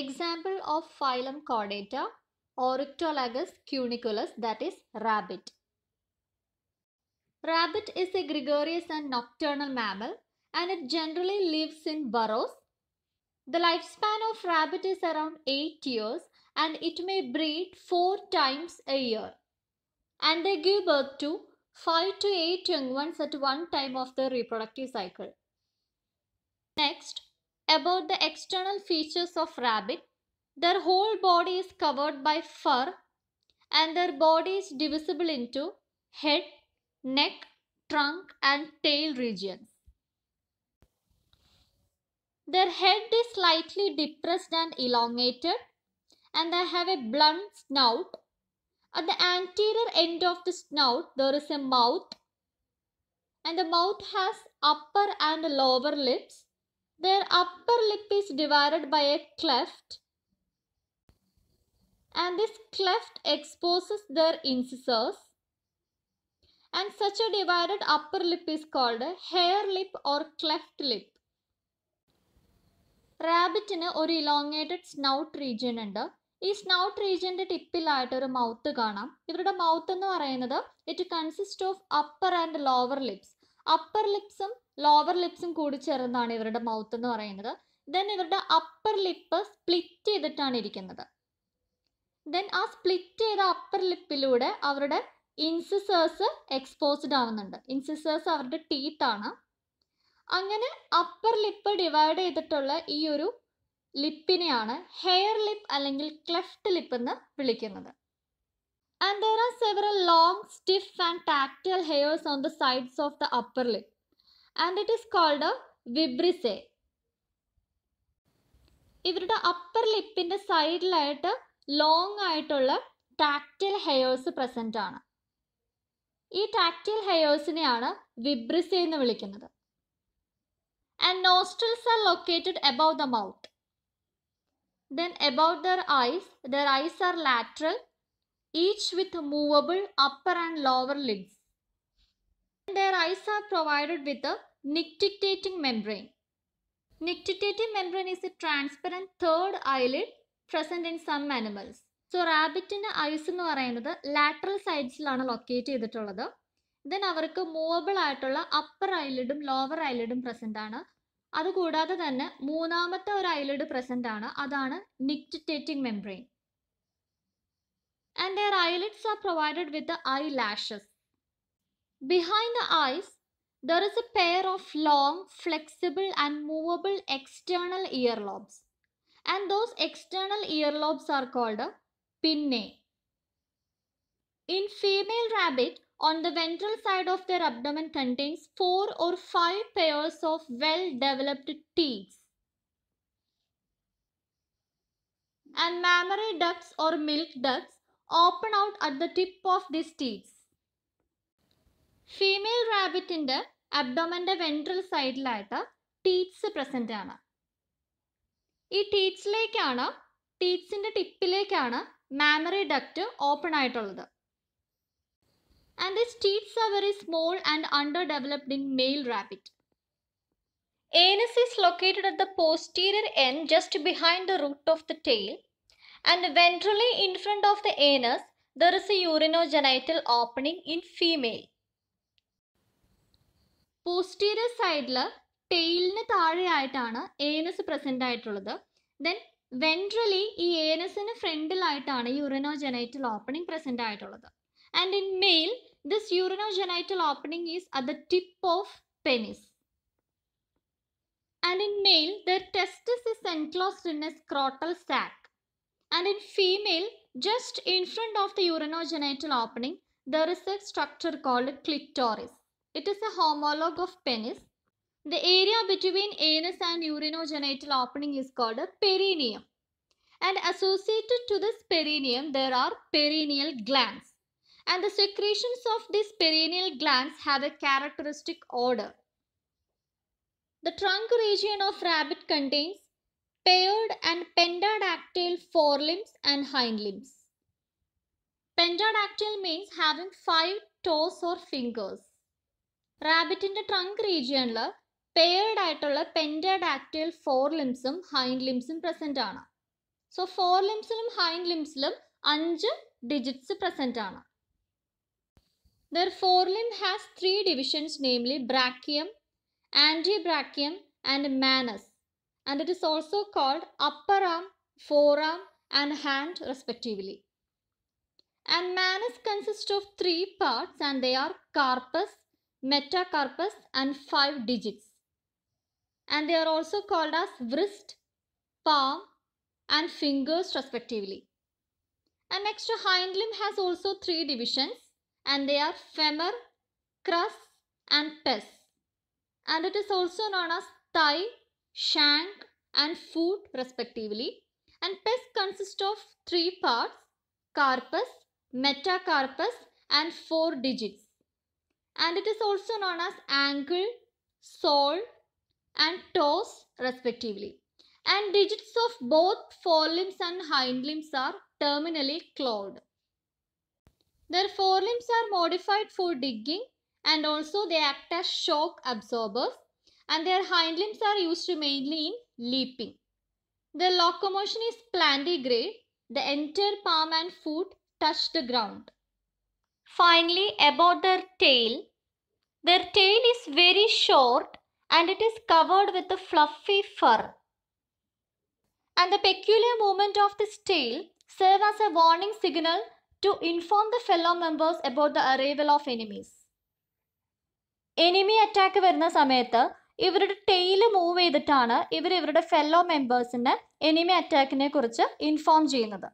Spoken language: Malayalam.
Example of phylum Chordata, Oryctolagus cuniculus that is rabbit. Rabbit is a gregarious and nocturnal mammal and it generally lives in burrows. The lifespan of rabbit is around 8 years and it may breed 4 times a year. And they give birth to 5 to 8 young ones at one time of the reproductive cycle. Next, about the external features of rabbit, their whole body is covered by fur and their body is divisible into head, neck, trunk and tail regions. Their head is slightly depressed and elongated and they have a blunt snout. At the anterior end of the snout there is a mouth and the mouth has upper and lower lips Their upper lip is divided by a cleft and this cleft exposes their incisors and such a divided upper lip is called a hair lip or cleft lip. റാബിറ്റിന് ഒരു ഇലോങ്ങേറ്റഡ് സ്നൗട്ട് റീജിയൻ ഉണ്ട് ഈ സ്നൗട്ട് റീജിയൻ്റെ ടിപ്പിലായിട്ട് ഒരു മൗത്ത് കാണാം ഇവരുടെ മൗത്ത് എന്ന് പറയുന്നത് it consist of upper and lower lips upper ലിപ്സും ലോവർ ലിപ്സും കൂടി ചേർന്നാണ് ഇവരുടെ മൗത്ത് എന്ന് പറയുന്നത് ദെൻ ഇവരുടെ അപ്പർ ലിപ്പ് സ്പ്ലിറ്റ് ചെയ്തിട്ടാണ് ഇരിക്കുന്നത് ദെൻ ആ സ്പ്ലിറ്റ് ചെയ്ത അപ്പർ ലിപ്പിലൂടെ അവരുടെ ഇൻസിസേഴ്സ് എക്സ്പോസ്ഡ് ആവുന്നുണ്ട് ഇൻസിസേഴ്സ് അവരുടെ ടീത്ത് ആണ് അങ്ങനെ അപ്പർ ലിപ്പ് ഡിവൈഡ് ചെയ്തിട്ടുള്ള ഈ ഒരു ലിപ്പിനെയാണ് ഹെയർ ലിപ്പ് അല്ലെങ്കിൽ ക്ലെഫ്റ്റ് ലിപ്പ് എന്ന് വിളിക്കുന്നത് and their are several long stiff and tactile hairs on the sides of the upper lip and it is called vibrissae ഇവരുടെ അപ്പർ ലിപ്പിൻ്റെ സൈഡിലായിട്ട് ലോങ് ആയിട്ടുള്ള ടാക്റ്റിൽ ഹെയോസ് പ്രസൻ്റ് ആണ് ഈ ടാക്റ്റിൽ ഹെയോസിനെയാണ് വിബ്രിസെ എന്ന് വിളിക്കുന്നത് and nostrils are located above the mouth then about their eyes their eyes are lateral each with movable upper and lower lids their eyes are provided with nictitating membrane. Nictitating membrane is a transparent third eyelid present in some animals. So റാബിറ്റിൻ്റെ ഐസ് എന്ന് പറയുന്നത് ലാറ്ററൽ സൈഡ്സിലാണ് ലൊക്കേറ്റ് ചെയ്തിട്ടുള്ളത് ദെൻ അവർക്ക് മൂവബിൾ ആയിട്ടുള്ള അപ്പർ ഐലിഡും ലോവർ ഐലിഡും പ്രസൻ്റ് ആണ് അതുകൂടാതെ തന്നെ മൂന്നാമത്തെ ഒരു ഐലിഡ് പ്രസൻ്റ് ആണ് അതാണ് nictitating membrane and their eyelids are provided with eyelashes behind the eyes There is a pair of long, flexible and movable external earlobes and those external earlobes are called pinnae. In female rabbit, on the ventral side of their abdomen contains 4 or 5 pairs of well-developed teeth, And mammary ducts or milk ducts open out at the tip of these teeth. Female റാബിറ്റിന്റെ അബ്ഡോമൻ്റെ വെൻട്രൽ സൈഡിലായിട്ട് ടീറ്റ്സ് പ്രസൻ്റ് ആണ് ഈ ടീറ്റ്സിലേക്കാണ് ടീറ്റ്സിന്റെ ടിപ്പിലേക്കാണ് മാമറി ഡക്റ്റ് ഓപ്പൺ ആയിട്ടുള്ളത് and this teats are very small and underdeveloped in male rabbit anus is located at the posterior end just behind the root of the tail and ventrally in front of the anus there is a urino opening in female posterior സൈഡിൽ ടെയിലിന് താഴെയായിട്ടാണ് ഏനസ് പ്രസൻ്റ് ആയിട്ടുള്ളത് ദെൻ വെൻട്രലി ഈ ഏനസിന് ഫ്രണ്ടിലായിട്ടാണ് യൂറിനോജനൈറ്റൽ ഓപ്പണിംഗ് പ്രസൻ്റ് ആയിട്ടുള്ളത് and in male this urinogenital opening is at the tip of penis and in male their testis is enclosed in a scrotal sac and in female just in front of the urinogenital opening there is a structure called clitoris It is a homologue of penis. The area between anus and urinogenital opening is called a perineum. And associated to this perineum, there are perineal glands. And the secretions of these perineal glands have a characteristic odor. The trunk region of rabbit contains paired and pentadactyl forelimbs and hind limbs. Pentadactyl means having five toes or fingers. റാബിറ്റിൻ്റെ ട്രങ്ക് റീജിയണിൽ പെയർഡ് ആയിട്ടുള്ള പെൻറ്റഡ് ആക്ടൽ ഫോർ ലിംസും ഹൈൻഡ് ലിംസും പ്രസൻ്റ് ആണ് സോ ഫോർ ലിംസിലും ഹൈൻഡ് ലിംസിലും അഞ്ച് ഡിജിറ്റ്സ് പ്രസൻ്റ് ആണ് their forelimb has three divisions namely brachium antebrachium and manus and it is also called upper arm forearm and hand respectively and manus consist of three parts and they are carpus metacarpus and 5 digits. And they are also called as wrist, palm and fingers respectively. An extra hind limb has also three divisions and they are femur, crus and pes. And it is also known as thigh, shank and foot respectively. And pes consists of three parts, carpus, metacarpus and four digits and it is also known as ankle, sole and toes respectively. And digits of both forelimbs and hind limbs are terminally clawed. Their forelimbs are modified for digging and also they act as shock absorbers and their hind limbs are used mainly in leaping. Their locomotion is plantigrade. The entire palm and foot touch the ground. Finally, about their tail. Their tail is very short and it is covered with a fluffy fur. And the peculiar movement of this tail serve as a warning signal to inform the fellow members about the arrival of enemies. Enemy attack വരുന്ന സമയത്ത് ഇവരുടെ ടെയിൽ മൂവ് ചെയ്തിട്ടാണ് ഇവർ ഇവരുടെ ഫെല്ലോ മെമ്പേഴ്സിനെ എനിമി അറ്റാക്കിനെ കുറിച്ച് ഇൻഫോം ചെയ്യുന്നത്